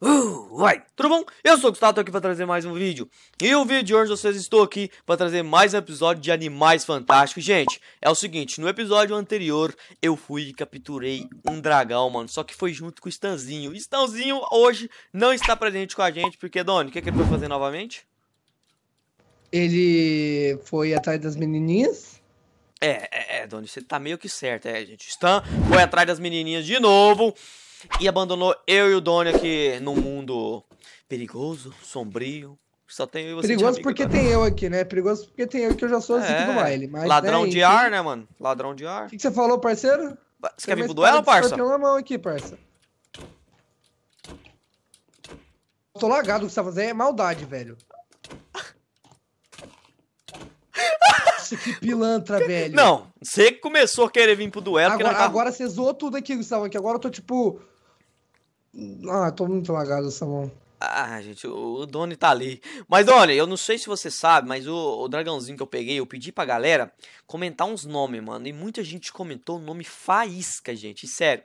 Uh, Tudo bom? Eu sou o Gustavo, tô aqui para trazer mais um vídeo. E o vídeo de hoje vocês estou aqui para trazer mais um episódio de Animais Fantásticos. Gente, é o seguinte, no episódio anterior eu fui e capturei um dragão, mano, só que foi junto com o Stanzinho. Stanzinho hoje não está presente com a gente, porque, Doni, o que, é que ele foi fazer novamente? Ele foi atrás das menininhas? É, é, é Doni, você tá meio que certo, é, gente. Stan foi atrás das menininhas de novo e abandonou eu e o Doni aqui num mundo perigoso, sombrio. Só tem eu e você. Perigoso porque tem eu aqui, né? Perigoso porque tem eu que eu já sou assim é, do baile. Mas, né, ladrão né, de ar, que... né, mano? Ladrão de ar. O que, que, você falou, parceiro? Você quer vir pro duelo, parça? Eu na mão aqui, parça. Tô lagado o que você tá fazendo. É maldade, velho. Nossa, que pilantra, velho. Não, você começou a querer vir pro duelo. Agora, tava... agora você zoou tudo aqui, Gustavo, que agora eu tô tipo. Ah, tô muito lagado, Samão. Ah, gente, o Doni tá ali. Mas, Doni, eu não sei se você sabe, mas o, o, dragãozinho que eu peguei, eu pedi pra galera comentar uns nomes, mano. E muita gente comentou o nome Faísca, gente. Sério.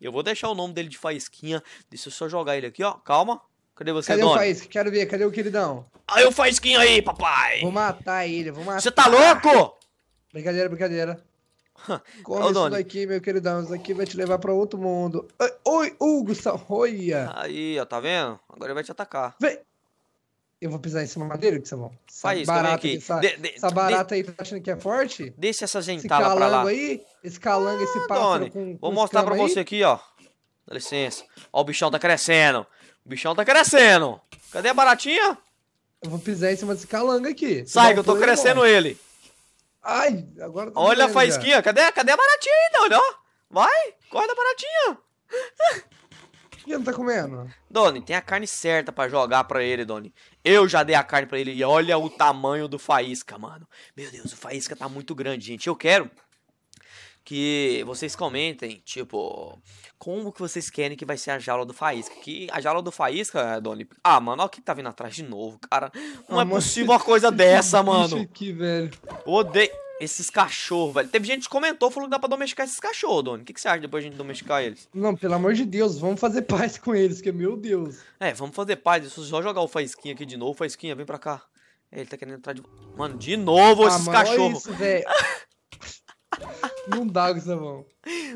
Eu vou deixar o nome dele de Faísquinha. Deixa eu só jogar ele aqui, ó. Calma. Cadê você, Cadê o Faísca? Quero ver, cadê o queridão? Aí o Faísquinho aí, papai! Vou matar ele, vou matar. Você tá louco? Brincadeira, brincadeira. Come Ô, isso Doni. daqui, meu queridão. Isso aqui vai te levar pra outro mundo. Oi, Hugo, olha! Aí, ó, tá vendo? Agora ele vai te atacar. Vem! Eu vou pisar em cima madeira, que sabão. Essa isso, barata, aqui. Essa, de, de, essa barata de, aí tá achando que é forte? Deixa essa gentalha pra lá. aí, esse calango, ah, esse pássaro Doni, com, com Vou mostrar pra aí. você aqui, ó. Dá licença. Ó, o bichão tá crescendo. O bichão tá crescendo. Cadê a baratinha? Eu vou pisar em cima desse calango aqui. Sai, que eu tô crescendo morre. ele. Ai, agora. Tá olha a faísquinha. Cadê, cadê a baratinha ainda? Então, olha, ó. Vai, corre da baratinha. que ele não tá comendo? Doni, tem a carne certa pra jogar pra ele, Doni. Eu já dei a carne pra ele e olha o tamanho do faísca, mano. Meu Deus, o faísca tá muito grande, gente. Eu quero que vocês comentem, tipo, como que vocês querem que vai ser a jaula do Faísca? Que a jaula do Faísca, Doni. Ah, mano, olha o que tá vindo atrás de novo, cara. Não ah, é mano, possível uma coisa dessa, mano. aqui, velho. Odeio esses cachorros, velho. Teve gente que comentou falou que dá pra domesticar esses cachorros, Doni. O que, que você acha depois de a gente domesticar eles? Não, pelo amor de Deus, vamos fazer paz com eles, que meu Deus. É, vamos fazer paz. Deixa eu só jogar o Faísquinha aqui de novo. Faísquinha, vem pra cá. Ele tá querendo entrar de. Mano, de novo ah, esses cachorros. Olha isso, velho. Não dá, mão.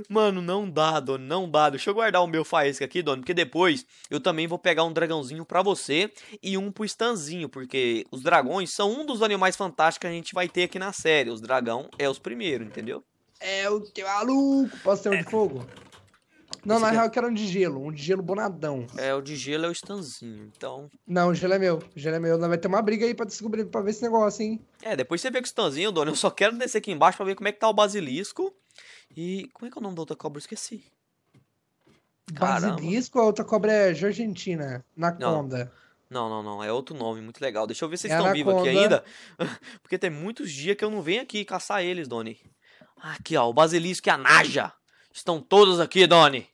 Mano, não dá, dono, não dá. Deixa eu guardar o meu faísca aqui, dono, porque depois eu também vou pegar um dragãozinho para você e um pro Stanzinho, porque os dragões são um dos animais fantásticos que a gente vai ter aqui na série. Os dragão é os primeiros, entendeu? É o teu maluco. Ah, posso ter um é. de fogo? Não, na é real eu quero um de gelo, um de gelo bonadão. É, o de gelo é o Stanzinho, então. Não, o gelo é meu. O gelo é meu. Vai ter uma briga aí pra descobrir, pra ver esse negócio, hein? É, depois você vê com o Stanzinho, dono. Eu só quero descer aqui embaixo pra ver como é que tá o basilisco. E. Como é que é o nome da outra cobra? Eu esqueci. Basilisco ou a outra cobra é Argentina? Anaconda. Não. não, não, não. É outro nome, muito legal. Deixa eu ver se eles é estão vivos aqui ainda. Porque tem muitos dias que eu não venho aqui caçar eles, Doni. Aqui, ó. O basilisco é a Naja. Estão todos aqui, Doni.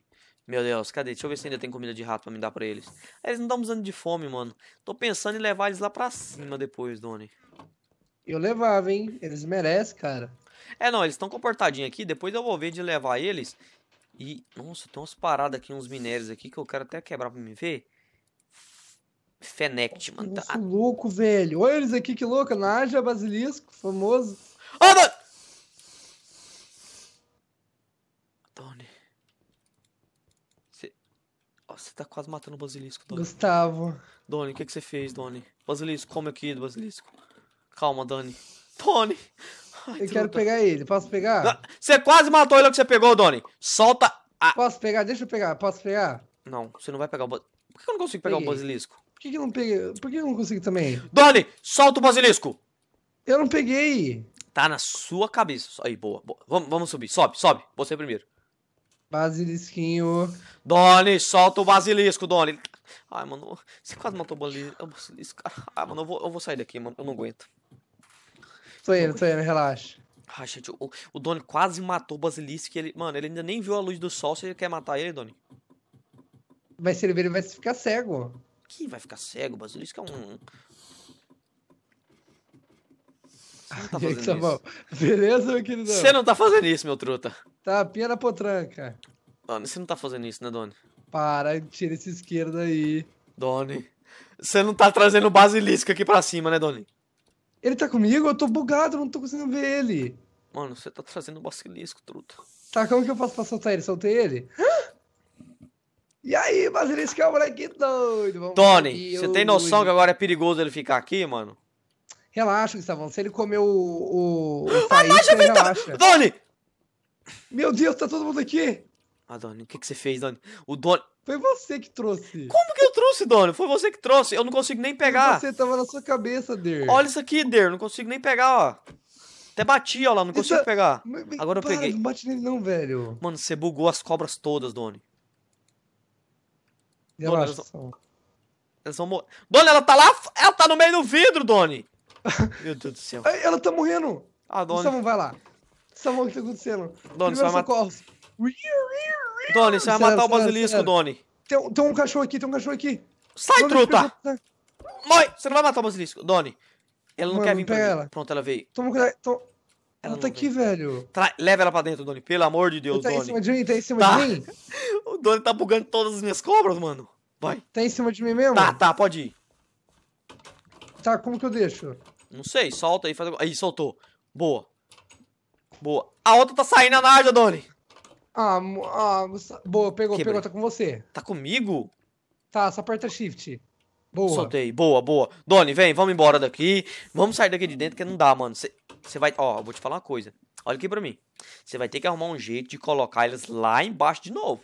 Meu Deus, cadê? Deixa eu ver se ainda tem comida de rato pra me dar pra eles. Eles não estão usando de fome, mano. Tô pensando em levar eles lá pra cima depois, Doni. Eu levava, hein? Eles merecem, cara. É, não, eles estão comportadinhos aqui. Depois eu vou ver de levar eles. E, nossa, tem umas paradas aqui, uns minérios aqui que eu quero até quebrar pra me ver. Fenect, mano. Tá... louco, velho. Olha eles aqui, que louco. Naja Basilisco, famoso. Oh, tá quase matando o basilisco, Doni. Gustavo. Doni, o que, que você fez, Doni? Basilisco, come aqui do basilisco. Calma, Doni. Doni! Ai, eu quero tá- pegar ele, posso pegar? Ah, você quase matou ele que você pegou, Doni. Solta a... Posso pegar? Deixa eu pegar, posso pegar? Não, você não vai pegar o... Por que eu não consigo pegar Peguei. o basilisco? Por que, que eu não peguei? Por que eu não consigo também? Doni, solta o basilisco! Eu não peguei! Tá na sua cabeça. Aí, boa, boa. Vamos, vamos subir. Sobe, sobe. Você primeiro. Basilisquinho. Doni, solta o basilisco, Doni. Ai, mano, você quase matou o basilisco, cara. Ah, Ai, mano, eu vou, eu vou sair daqui, mano. Eu não aguento. Tô indo, tô indo, relaxa. Ai, gente, o, o Doni quase matou o basilisco. Ele, mano, ele ainda nem viu a luz do sol. Você quer matar ele, Doni? Mas se ele ver, ele vai ficar cego. Que vai ficar cego? O basilisco é um, Tá, tá fazendo Beleza, meu querido? Você não tá fazendo isso, meu truta. Tá, pia na potranca. Doni, você não tá fazendo isso, né, Doni? Para, tira esse esquerdo aí. Doni, você não tá trazendo o basilisco aqui pra cima, né, Doni? Ele tá comigo? Eu tô bugado, não tô conseguindo ver ele. Mano, você tá trazendo o basilisco, truta. Tá, como que eu posso pra soltar ele? Soltei ele? E aí, basilisco é o moleque doido. Vamos Doni, você tem noção que agora é perigoso ele ficar aqui, mano? Relaxa, Gustavão. Se ele comeu o. o, o ah, faísca, ele relaxa. Doni! Meu Deus, tá todo mundo aqui? Ah, Doni, o que, que você fez, Doni? O Doni. Foi você que trouxe. Como que eu trouxe, Doni? Foi você que trouxe. Eu não consigo nem pegar. Você tava na sua cabeça, Der. Olha isso aqui, Der. Não consigo nem pegar, ó. Até bati, ó lá. Não consigo Essa... É- pegar. Mas, mas, Agora para, eu peguei. Não bate nele, não, velho. Mano, você bugou as cobras todas, Doni. Relaxa, Doni, elas vão... Elas vão... Doni, ela tá lá. Ela tá no meio do vidro, Doni. Meu Deus do céu. Ela tá morrendo. Ah, Doni. Samu, vai lá. Samu, o que tá acontecendo? Doni, você vai matar... Doni, você vai matar o basilisco, Doni. Tem, tem, um cachorro aqui, tem um cachorro aqui. Sai, truta! Mãe, você não vai matar o basilisco. Doni. ela não Mano, quer vir pra ela. Pronto, ela veio. Toma cuidado. Ela, ela tá aqui, velho. Tra... Leva ela pra dentro, Doni. Pelo amor de Deus, Doni. Tá em cima de mim, tá em cima tá. de mim. o Doni tá bugando todas as minhas cobras, mano. Vai. Tá em cima de mim mesmo? Tá, tá, pode ir. Tá, como que eu deixo? Não sei, solta aí, faz Aí, soltou. Boa. Boa. A outra tá saindo na área, Doni. Ah, ah, boa, pegou, Quebrei. pegou, tá com você. Tá comigo? Tá, só aperta shift. Boa. Soltei, boa, boa. Doni, vem, vamos embora daqui. Vamos sair daqui de dentro que não dá, mano. Você vai. Ó, vou te falar uma coisa. Olha aqui pra mim. Você vai ter que arrumar um jeito de colocar eles lá embaixo de novo.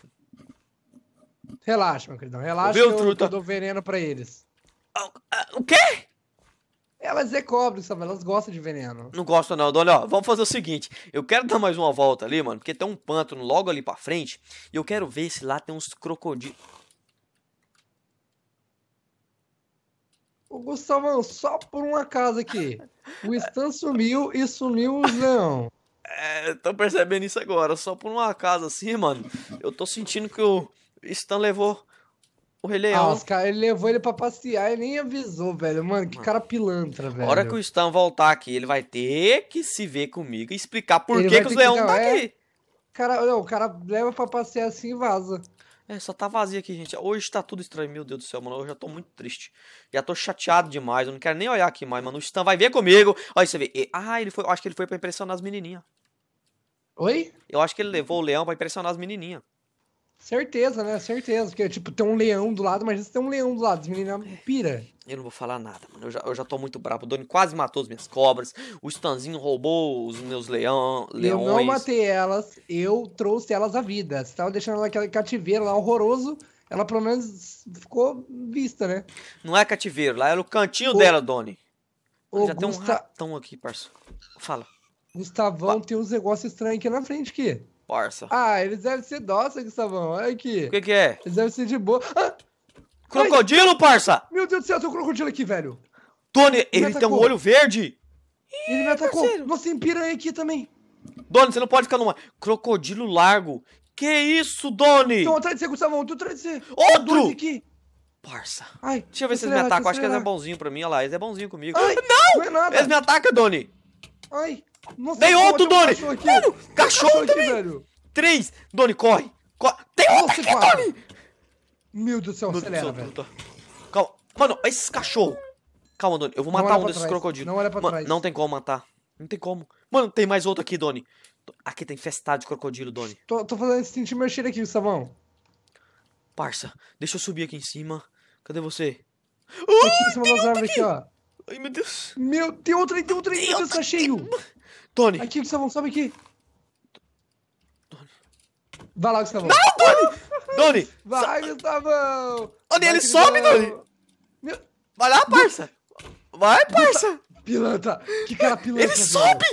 Relaxa, meu queridão. Relaxa Viu, que eu, truta? eu dou veneno pra eles. O, ah, o quê? Elas é cobre, sabe? Elas gostam de veneno. Não gostam, não, Dona. vamos fazer o seguinte. Eu quero dar mais uma volta ali, mano, porque tem um pântano logo ali pra frente. E eu quero ver se lá tem uns crocodilos. Ô, Gustavão, só por uma casa aqui. O Stan sumiu e sumiu o leão. É, tô percebendo isso agora. Só por uma casa assim, mano. Eu tô sentindo que o Stan levou o Rei Leão. Ah, os cara, ele levou ele pra passear e nem avisou, velho. Mano, que cara pilantra, velho. A hora que o Stan voltar aqui, ele vai ter que se ver comigo e explicar por que, que os leões não tá é... aqui. Cara, não, o cara leva pra passear assim e vaza. É, só tá vazio aqui, gente. Hoje tá tudo estranho, meu Deus do céu, mano. Eu já tô muito triste. Já tô chateado demais. Eu não quero nem olhar aqui mais, mano. O Stan vai ver comigo. Olha, você vê. Ah, ele foi. acho que ele foi pra impressionar as menininhas. Oi? Eu acho que ele levou o leão pra impressionar as menininhas. Certeza, né? Certeza. Porque, tipo, tem um leão do lado, mas você tem um leão do lado. As meninas é é. pira. Eu não vou falar nada, mano. Eu já, eu já tô muito bravo. O Doni quase matou as minhas cobras. O Stanzinho roubou os meus leão, leões. Eu não matei elas. Eu trouxe elas à vida. Você tava deixando ela aquele cativeiro lá horroroso. Ela pelo menos ficou vista, né? Não é cativeiro. Lá era é o cantinho o... dela, Doni. O já Gusta... tem um ratão aqui, parceiro. Fala. Gustavão Fala. tem uns negócios estranhos aqui na frente, aqui parça. Ah, eles devem ser dóceis, Gustavão. Olha aqui. O que, que é? Eles devem ser de boa. Ah! Crocodilo, Ai! parça! Meu Deus do céu, tem um crocodilo aqui, velho. Tony, ele, ele tem um olho verde. Ih, ele me atacou. Parceiro. Você tem piranha aqui também. Doni, você não pode ficar numa. Crocodilo largo. Que isso, Doni? Tô atrás de você, Gustavão. Tô atrás de você. Outro! Aqui. Parça. Ai, Deixa eu ver se eles me atacam. Acho que eles é bonzinho pra mim. Olha lá, eles é bonzinho comigo. Ai, não! não é eles me atacam, Doni. Ai. Nossa, Tem outro, Doni! cachorro, mano, cachorro, cachorro Aqui, velho. Três! Doni, corre! corre. Tem outro Nossa, aqui, cara. Doni! Meu Deus do céu, acelera, do velho. Tô, Calma. Mano, esses cachorros. Calma, Doni. Eu vou matar um desses trás. crocodilos. Não olha pra mano, trás. Não tem como matar. Não tem como. Mano, tem mais outro aqui, Doni. Aqui tá infestado de crocodilo, Doni. Tô, tô fazendo sentir meu cheiro aqui, Gustavão. Parça, deixa eu subir aqui em cima. Cadê você? Aqui em cima das árvores aqui, ó. Ai, meu Deus. Meu, tem outro aí, tem outro aí. Meu Deus, tá cheio. Tem... Tony. Aqui, Gustavão, sobe aqui. Tony. Vai lá, Gustavão. Não, Tony! Tony! Vai, Gustavão! Tony, ele sobe, Tony! Meu... Vai lá, parça! Vai, parça! Pilanta, Que cara pilanta! Ele sobe!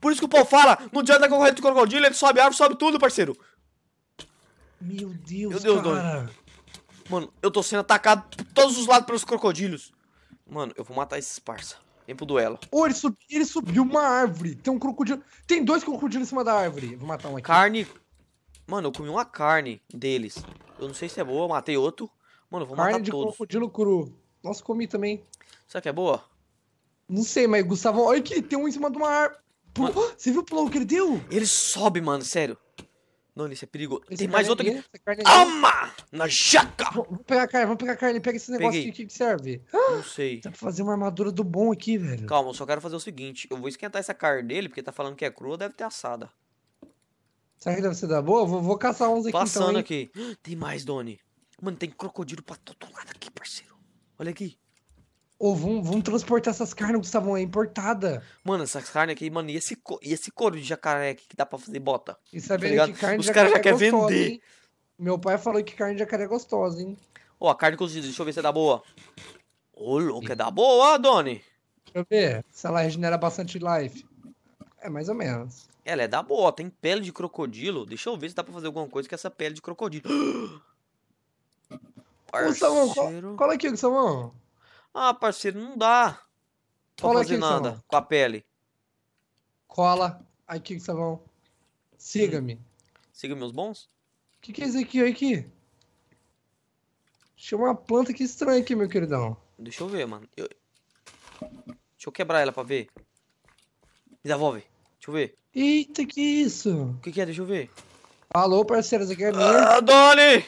Por isso que o Paul fala, não adianta correr de crocodilo, ele sobe a árvore, sobe tudo, parceiro! Meu Deus, Meu Deus, cara. Tony. Mano, eu tô sendo atacado por todos os lados pelos crocodilos. Mano, eu vou matar esses parça. Vem pro duelo. Ô, ele, subi, ele subiu uma árvore. Tem um crocodilo. Tem dois crocodilos em cima da árvore. Vou matar um aqui. Carne. Mano, eu comi uma carne deles. Eu não sei se é boa, matei outro. Mano, vou carne matar todos. Carne de crocodilo cru. Nossa, comi também. Será que é boa? Não sei, mas Gustavo, olha que tem um em cima de uma árvore. Você viu o pulo que ele deu? Ele sobe, mano, sério. Não, isso é perigoso. Esse Tem mais é outra aqui. Ama! É na jaca! Vamos pegar a carne, vamos pegar a carne. Pega esse negócio Peguei. aqui que serve. Não ah, sei. Dá pra fazer uma armadura do bom aqui, velho. Calma, eu só quero fazer o seguinte. Eu vou esquentar essa carne dele, porque tá falando que é crua, deve ter assada. Será que deve ser da boa? Vou, vou caçar uns aqui Passando então, aqui. Tem mais, Doni. Mano, tem crocodilo pra todo lado aqui, parceiro. Olha aqui. Ou vamos, vão, transportar essas carnes, Gustavão, é importada. Mano, essas carnes aqui, mano, e esse, e esse couro de jacaré aqui que dá pra fazer bota? E sabendo tá que carne Os de jacaré, caras já é querem vender. Hein? Meu pai falou que carne de jacaré é gostosa, hein? Ô, oh, a carne cozida, deixa eu ver se é da boa. Ô, oh, louco, é da boa, Doni. Deixa eu ver se ela regenera bastante life. É mais ou menos. Ela é da boa, tem pele de crocodilo. Deixa eu ver se dá pra fazer alguma coisa com essa pele de crocodilo. Parceiro. Ô, Samão, cola, cola aqui, Samão. Ah, parceiro, não dá pra Cola fazer aqui, nada Savão. com a pele. Cola aqui, vão. Tá Siga-me. Siga meus bons? O que, que é isso aqui, olha aqui? Chama uma planta que estranha aqui, meu queridão. Deixa eu ver, mano. Eu... Deixa eu quebrar ela pra ver. Me devolve. Deixa eu ver. Eita, que isso? O que, que é? Deixa eu ver. Alô, parceiro, você quer ver? Ah, Doni!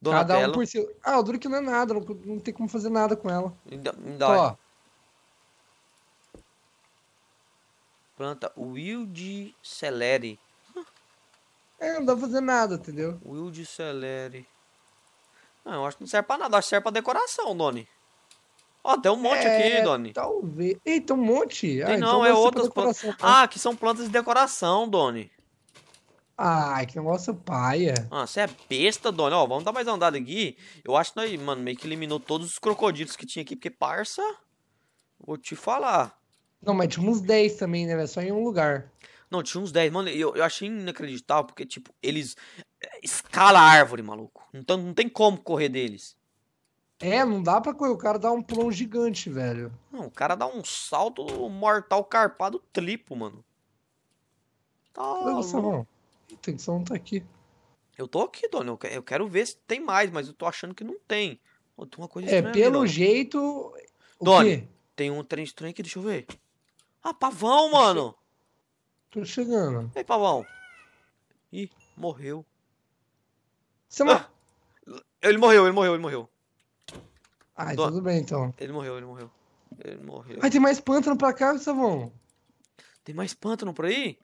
Donatello. Cada um por si. Ah, o que não é nada, não, não, tem como fazer nada com ela. Me dá, Ó. Planta Wild celery É, não dá pra fazer nada, entendeu? Wild celery Não, eu acho que não serve pra nada, acho que serve pra decoração, Doni. Ó, tem um monte é, aqui, Doni. Talvez. Eita, um monte? Tem ah, não, então é outras plantas. Tá? Ah, que são plantas de decoração, Doni. Ai, que negócio paia. Ah, você é besta, Dona. Ó, vamos dar mais uma andada aqui. Eu acho que nós, mano, meio que eliminou todos os crocodilos que tinha aqui, porque, parça, vou te falar. Não, mas tinha uns 10 também, né, velho? Só em um lugar. Não, tinha uns 10. Mano, eu, eu achei inacreditável, porque, tipo, eles eh, escala a árvore, maluco. Então não tem como correr deles. É, não dá pra correr. O cara dá um pulão gigante, velho. Não, o cara dá um salto mortal carpado triplo, mano. Tá, mano? Tem que só não tá aqui. Eu tô aqui, Dono. Eu quero ver se tem mais, mas eu tô achando que não tem. Tem uma coisa É, pelo jeito. Dono, tem um trem estranho aqui, deixa eu ver. Ah, pavão, mano! Tô chegando. Ei, pavão. Ih, morreu. Você ah, mor... Ele morreu, ele morreu, ele morreu. Ah, Dona. tudo bem então. Ele morreu, ele morreu. Ele morreu. Ah, tem mais pântano pra cá, Savão. Tem mais pântano por aí?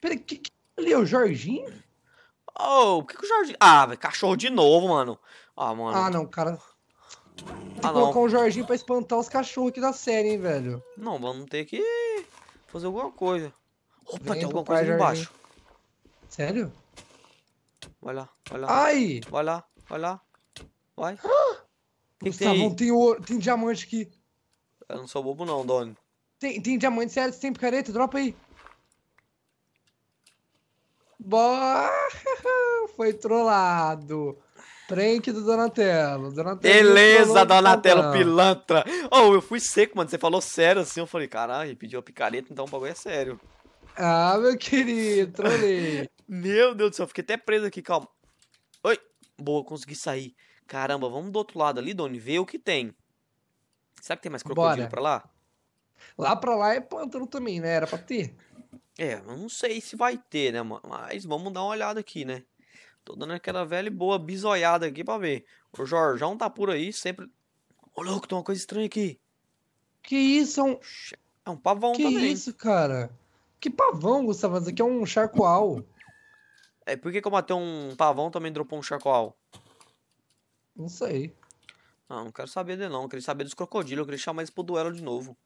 Peraí, que, que Ali o Jorginho. Oh, o que, que o Jorginho. Ah, velho, cachorro de novo, mano. Ah, mano. Ah, não, cara. Tem ah, colocar o Jorginho pra espantar os cachorros aqui da série, hein, velho. Não, vamos ter que fazer alguma coisa. Opa, Vem tem alguma coisa ali embaixo. Sério? Vai lá, vai lá. Ai! Vai lá, vai lá. Vai. Ah! tem, tem, ouro, tem diamante aqui. Eu não sou bobo não, Doni. Tem, tem diamante, sério, você tem picareta? Dropa aí. Boa! Foi trollado. Prank do Donatello. Donatello Beleza, Donatello pilantra. Oh, eu fui seco, mano. Você falou sério assim. Eu falei, caralho, ele pediu a picareta, então o bagulho é sério. Ah, meu querido, trolei. meu Deus do céu, fiquei até preso aqui, calma. Oi. Boa, consegui sair. Caramba, vamos do outro lado ali, Doni, ver o que tem. Será que tem mais crocodilo Bora. pra lá? Lá pra lá é pântano também, né? Era pra ter. É, eu não sei se vai ter, né, mano? Mas vamos dar uma olhada aqui, né? Tô dando aquela velha e boa bisoiada aqui pra ver. O Jorjão tá por aí, sempre. Ô, louco, tem uma coisa estranha aqui. Que isso, é um. É um pavão que também. Que isso, cara? Que pavão, Gustavo? Isso tá aqui é um charcoal. É, por que que eu matei um pavão também dropou um charcoal? Não sei. Não, ah, não quero saber dele não. Eu queria saber dos crocodilos. Eu queria chamar eles pro duelo de novo.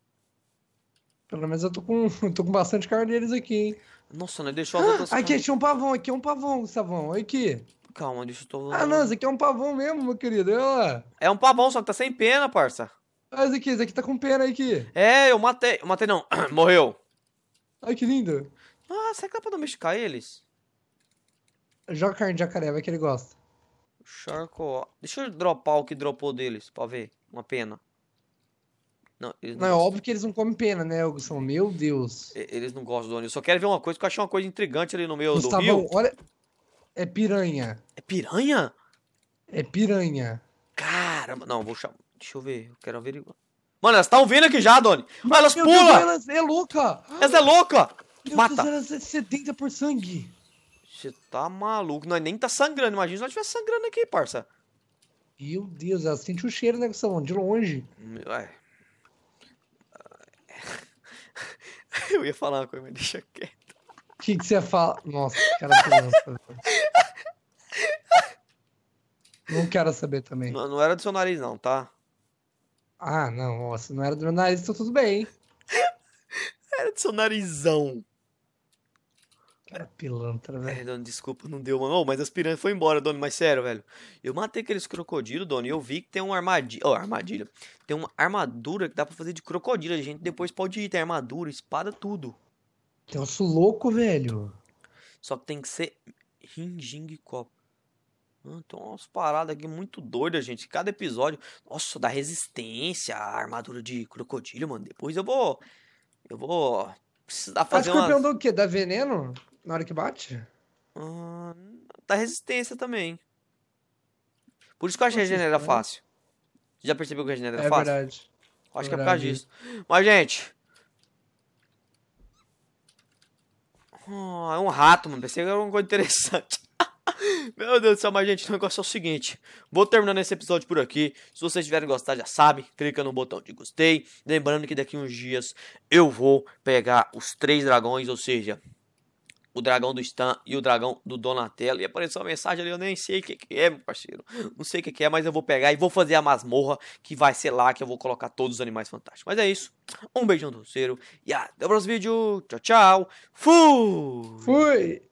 Pelo menos eu tô com, tô com bastante carneiros aqui, hein? Nossa, não né? deixou as ah, Aqui tinha um pavão, aqui é um pavão, Savão. Olha aqui. Calma, deixa eu tô. Ah, não, esse aqui é um pavão mesmo, meu querido. Olha lá. É um pavão, só que tá sem pena, parça. Ah, esse aqui, esse aqui tá com pena aqui. É, eu matei. Eu matei não. Morreu. Ai, que lindo. Ah, será que dá pra domesticar eles? Joga carne de jacaré, vai que ele gosta. Charco. Deixa eu dropar o que dropou deles pra ver. Uma pena. Não, não, não é óbvio que eles não comem pena, né, Augustão? Meu Deus. Eles não gostam do Eu só quero ver uma coisa, porque eu achei uma coisa intrigante ali no meio do tá rio. olha... É piranha. É piranha? É piranha. Caramba, não, vou chamar... Deixa eu ver, eu quero averiguar. Mano, elas estão vindo aqui já, Doni. Mas elas pulam. elas é, é louca. Elas é louca. Meu Mata. Deus, elas é sedenta por sangue. Você tá maluco. Nós nem tá sangrando. Imagina se nós estiver sangrando aqui, parça. Meu Deus, elas sentem o cheiro, né, Gustavo? De longe. Ué, Eu ia falar uma coisa, mas deixa quieto. O que, que você ia falar? Nossa, cara criança. não quero saber também. Não, não, era do seu nariz, não, tá? Ah, não, nossa, não era do meu nariz, então tudo bem. Era do seu narizão. Cara pilantra, velho. É, Doni, desculpa, não deu, mano. mas as piranhas foi embora, dono, mas sério, velho. Eu matei aqueles crocodilos, e eu vi que tem uma armadilha. Ó, oh, armadilha. Tem uma armadura que dá pra fazer de crocodilo. A gente depois pode ir, tem armadura, espada, tudo. Tem um louco, velho. Só que tem que ser ringing cop. Então tem umas paradas aqui muito doidas, gente. Cada episódio. Nossa, da resistência, a armadura de crocodilo, mano. Depois eu vou. Eu vou. Precisar fazer. Mas o umas... do quê? Da veneno? na hora que bate? Ah, dá resistência também. Por isso que eu achei que regenera é? fácil. Já percebeu que regenera é, é fácil? Verdade. Acho é que verdade. é por causa disso. Mas, gente. Oh, é um rato, mano. Pensei que era uma coisa interessante. Meu Deus do céu, mas gente, o negócio é o seguinte. Vou terminando esse episódio por aqui. Se vocês tiverem gostado, já sabe, clica no botão de gostei. Lembrando que daqui uns dias eu vou pegar os três dragões, ou seja, o dragão do Stan e o dragão do Donatello. E apareceu uma mensagem ali, eu nem sei o que, que, é, meu parceiro. Não sei o que, que, é, mas eu vou pegar e vou fazer a masmorra, que vai ser lá que eu vou colocar todos os animais fantásticos. Mas é isso. Um beijão do e até o próximo vídeo. Tchau, tchau. Fui! Fui!